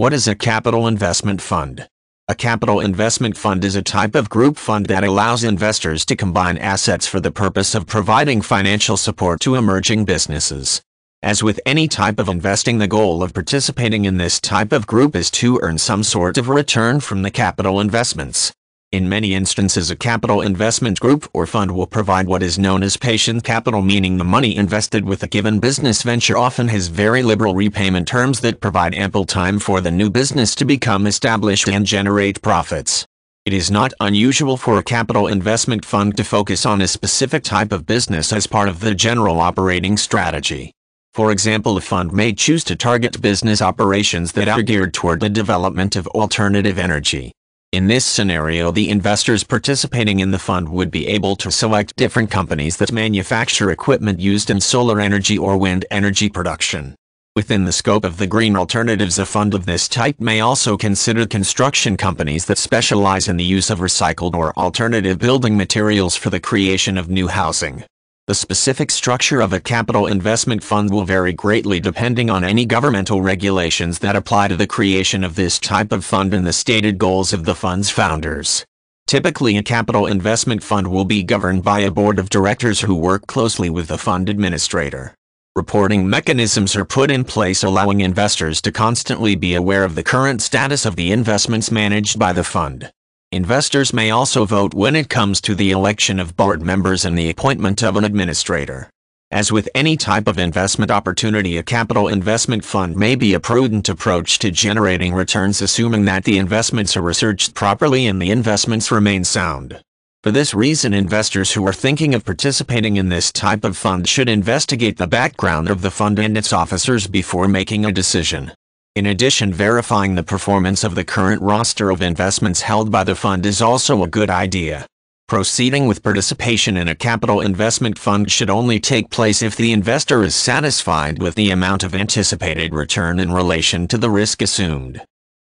What is a capital investment fund? A capital investment fund is a type of group fund that allows investors to combine assets for the purpose of providing financial support to emerging businesses. As with any type of investing, the goal of participating in this type of group is to earn some sort of return from the capital investments. In many instances a capital investment group or fund will provide what is known as patient capital meaning the money invested with a given business venture often has very liberal repayment terms that provide ample time for the new business to become established and generate profits. It is not unusual for a capital investment fund to focus on a specific type of business as part of the general operating strategy. For example, a fund may choose to target business operations that are geared toward the development of alternative energy. In this scenario the investors participating in the fund would be able to select different companies that manufacture equipment used in solar energy or wind energy production. Within the scope of the green alternatives a fund of this type may also consider construction companies that specialize in the use of recycled or alternative building materials for the creation of new housing. The specific structure of a capital investment fund will vary greatly depending on any governmental regulations that apply to the creation of this type of fund and the stated goals of the fund's founders. Typically a capital investment fund will be governed by a board of directors who work closely with the fund administrator. Reporting mechanisms are put in place allowing investors to constantly be aware of the current status of the investments managed by the fund. Investors may also vote when it comes to the election of board members and the appointment of an administrator. As with any type of investment opportunity a capital investment fund may be a prudent approach to generating returns assuming that the investments are researched properly and the investments remain sound. For this reason investors who are thinking of participating in this type of fund should investigate the background of the fund and its officers before making a decision. In addition verifying the performance of the current roster of investments held by the fund is also a good idea. Proceeding with participation in a capital investment fund should only take place if the investor is satisfied with the amount of anticipated return in relation to the risk assumed.